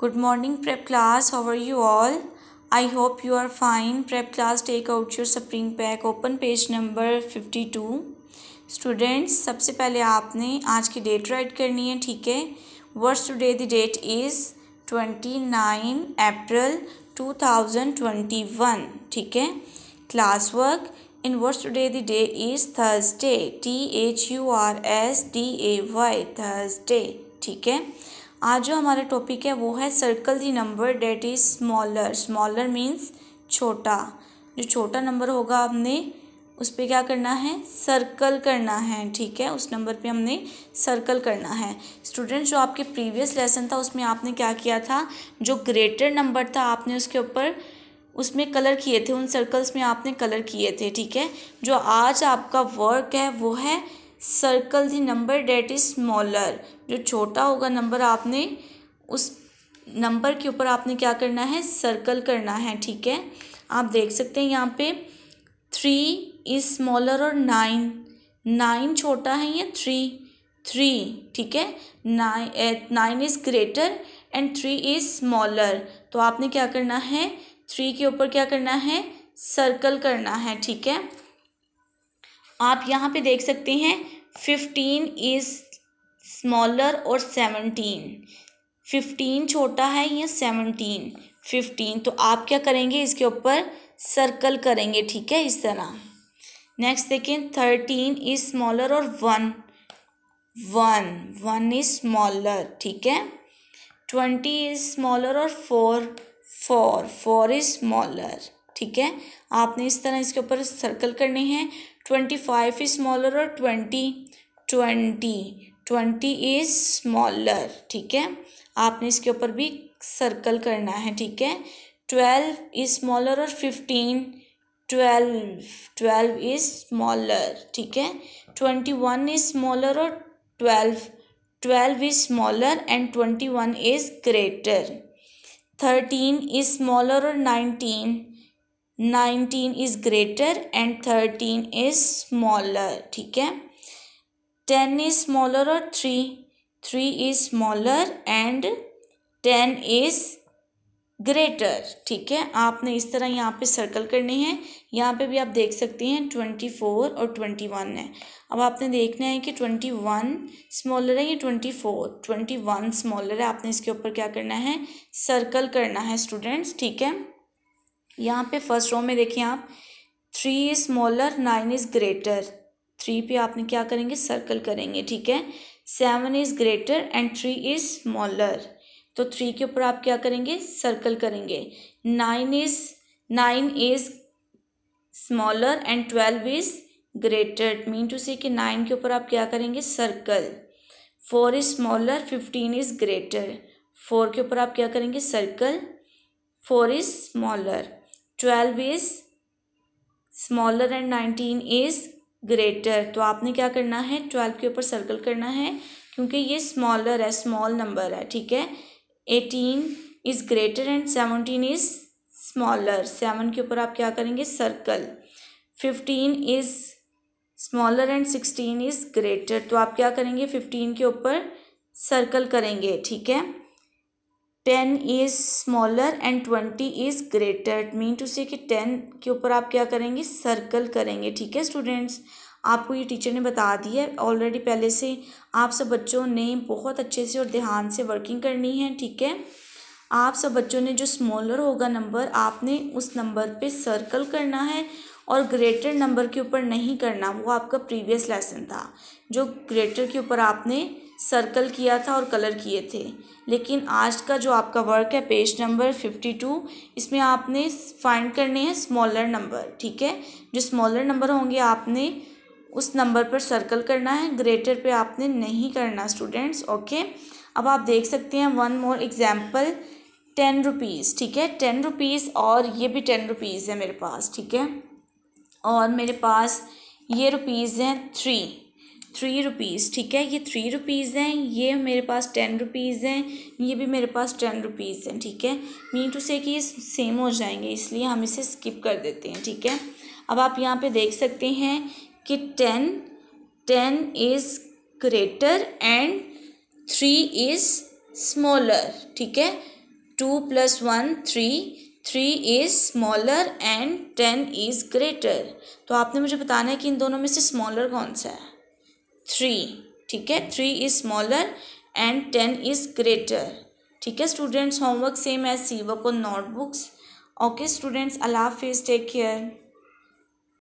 Good morning prep class How are you all? I hope you are fine. Prep class, take out your spring pack. Open page number fifty two students सबसे पहले आपने आज की date right करनी है ठीक है first today the date is twenty nine April two thousand twenty one ठीक है class work in first today the day is Thursday T H U R S D A Y Thursday ठीक है आज जो हमारा टॉपिक है वो है circle the number that is smaller smaller means छोटा जो छोटा नंबर होगा आपने उस पर क्या करना है सर्कल करना है ठीक है उस नंबर पे हमने सर्कल करना है स्टूडेंट जो आपके प्रीवियस लेसन था उसमें आपने क्या किया था जो ग्रेटर नंबर था आपने उसके ऊपर उसमें कलर किए थे उन सर्कल्स में आपने कलर किए थे ठीक है जो आज आपका वर्क है वो है circle the number that is smaller जो छोटा होगा नंबर आपने उस नंबर के ऊपर आपने क्या करना है सर्कल करना है ठीक है आप देख सकते हैं यहाँ पे थ्री इज स्मॉलर और नाइन नाइन छोटा है या थ्री थ्री ठीक है nine nine is greater and three is smaller तो आपने क्या करना है थ्री के ऊपर क्या करना है सर्कल करना है ठीक है आप यहाँ पे देख सकते हैं फिफ्टीन इज़ स्मॉलर और सेवनटीन फिफ्टीन छोटा है या सेवनटीन फिफ्टीन तो आप क्या करेंगे इसके ऊपर सर्कल करेंगे ठीक है इस तरह नेक्स्ट देखें थर्टीन इज स्मॉलर और one one one is smaller ठीक है ट्वेंटी इज स्मॉलर और four four four is smaller ठीक है आपने इस तरह इसके ऊपर सर्कल करने हैं ट्वेंटी फाइव इज स्मॉलर और twenty twenty twenty is smaller ठीक है आपने इसके ऊपर भी सर्कल करना है ठीक है ट्वेल्व इज स्मॉलर और fifteen twelve twelve is smaller ठीक है ट्वेंटी वन इज स्मॉलर और twelve twelve is smaller and twenty one is greater thirteen is smaller और nineteen nineteen is greater and thirteen is smaller ठीक है ten is smaller और three three is smaller and ten is greater ठीक है आपने इस तरह यहाँ पे सर्कल करने हैं यहाँ पे भी आप देख सकते हैं ट्वेंटी फोर और ट्वेंटी वन है अब आपने देखना है कि ट्वेंटी वन स्मॉलर है या twenty four twenty one smaller है आपने इसके ऊपर क्या करना है सर्कल करना है स्टूडेंट्स ठीक है यहाँ पे फर्स्ट रो में देखिए आप three is smaller nine is greater three पे आपने क्या करेंगे सर्कल करेंगे ठीक है seven is greater and three is smaller तो थ्री के ऊपर आप क्या करेंगे सर्कल करेंगे nine is nine is smaller and twelve is greater mean to say कि नाइन के ऊपर आप क्या करेंगे circle four is smaller fifteen is greater four के ऊपर आप क्या करेंगे circle four is smaller twelve is smaller and nineteen is greater तो आपने क्या करना है ट्वेल्व के ऊपर सर्कल करना है क्योंकि ये स्मॉलर है स्मॉल नंबर है ठीक है eighteen is greater and seventeen is smaller seven के ऊपर आप क्या करेंगे circle fifteen is smaller and sixteen is greater तो आप क्या करेंगे फिफ्टीन के ऊपर सर्कल करेंगे ठीक है ten is smaller and twenty is greater mean to say कि टेन के ऊपर आप क्या करेंगे सर्कल करेंगे ठीक है स्टूडेंट्स आपको ये टीचर ने बता दिया है ऑलरेडी पहले से आप सब बच्चों ने बहुत अच्छे से और ध्यान से वर्किंग करनी है ठीक है आप सब बच्चों ने जो स्मॉलर होगा नंबर आपने उस नंबर पे सर्कल करना है और ग्रेटर नंबर के ऊपर नहीं करना वो आपका प्रीवियस लेसन था जो ग्रेटर के ऊपर आपने सर्कल किया था और कलर किए थे लेकिन आज का जो आपका वर्क है पेज नंबर फिफ्टी टू इसमें आपने फाइंड करने हैं स्मॉलर नंबर ठीक है जो स्मॉलर नंबर होंगे आपने उस नंबर पर सर्कल करना है ग्रेटर पे आपने नहीं करना स्टूडेंट्स ओके अब आप देख सकते हैं one more example ten rupees ठीक है टेन रुपीज़ और ये भी टेन रुपीज़ है मेरे पास ठीक है और मेरे पास ये रुपीज़ हैं थ्री थ्री रुपीज़ ठीक है ये थ्री रुपीज़ हैं ये मेरे पास टेन रुपीज़ हैं ये भी मेरे पास टेन रुपीज़ हैं ठीक है मीन टू से कि ये सेम हो जाएंगे इसलिए हम इसे स्किप कर देते हैं ठीक है अब आप यहाँ पे देख सकते हैं कि ten ten is greater and three is smaller ठीक है two plus one three three is smaller and ten is greater तो आपने मुझे बताना है कि इन दोनों में से स्मॉलर कौन सा है थ्री ठीक है three is smaller and ten is greater ठीक है students homework same as C work on notebooks okay students अलाफ हाफिज़ टेक केयर